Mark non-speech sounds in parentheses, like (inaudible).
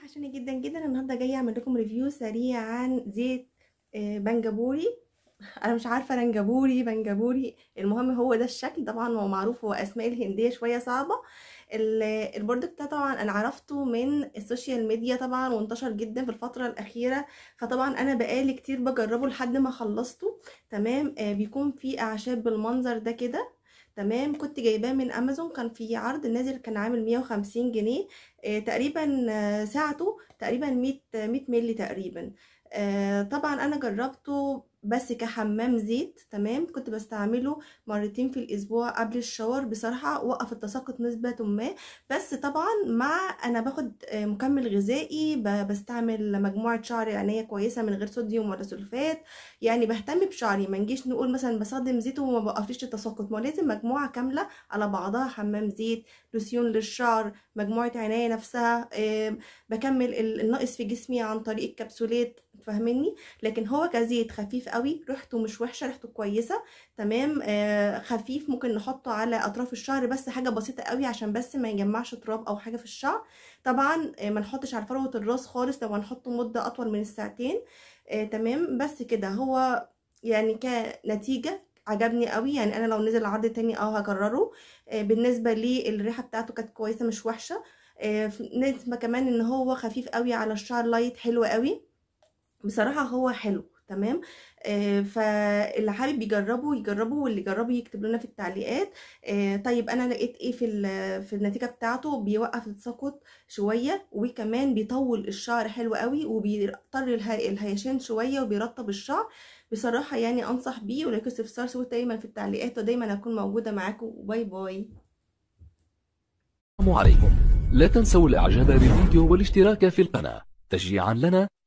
وحشاني جدا جدا النهارده جايه اعمل لكم ريفيو سريع عن زيت آه، بنجابوري (laughs) انا مش عارفه رنجابوري بنجابوري المهم هو ده الشكل طبعا هو معروف هو اسماء الهنديه شويه صعبه البرودكت ده طبعا انا عرفته من السوشيال ميديا طبعا وانتشر جدا في الفتره الاخيره فطبعا انا بقالي كتير بجربه لحد ما خلصته تمام آه، بيكون فيه اعشاب بالمنظر ده كده تمام كنت جايباه من امازون كان في عرض نازل كان عامل 150 جنيه آه، تقريبا آه، ساعته تقريبا 100 100 مللي تقريبا آه، طبعا انا جربته بس كحمام زيت تمام كنت بستعمله مرتين في الاسبوع قبل الشاور بصراحه وقف التساقط نسبه ما بس طبعا مع انا باخد مكمل غذائي بستعمل مجموعه شعر عنايه كويسه من غير صوديوم ولا سلفات يعني بهتم بشعري ما نجيش نقول مثلا بستخدم زيت وما بوقفليش التساقط ما لازم مجموعه كامله على بعضها حمام زيت لوسيون للشعر مجموعه عنايه نفسها بكمل الناقص في جسمي عن طريق الكبسولات فاهمني لكن هو كزيت خفيف قوي ريحته مش وحشه ريحته كويسه تمام آه خفيف ممكن نحطه على اطراف الشعر بس حاجه بسيطه قوي عشان بس ما يجمعش تراب او حاجه في الشعر طبعا آه ما نحطش على فروه الراس خالص لو هنحطه مده اطول من الساعتين آه تمام بس كده هو يعني كنتيجه عجبني قوي يعني انا لو نزل عرض تاني اه هكرره بالنسبه لي الريحه بتاعته كانت كويسه مش وحشه آه، نسبه كمان ان هو خفيف قوي على الشعر لايت حلو قوي بصراحه هو حلو تمام آه، فاللي حابب يجربه يجربه واللي جربه يكتب لنا في التعليقات آه، طيب انا لقيت ايه في في النتيجه بتاعته بيوقف التساقط شويه وكمان بيطول الشعر حلو قوي وبيطر الهيشان شويه وبيرطب الشعر بصراحه يعني انصح بيه ولايكوا استفسار دايما في التعليقات ودايما اكون موجوده معاكم باي باي السلام عليكم لا تنسوا الاعجاب بالفيديو والاشتراك في القناه تشجيعا لنا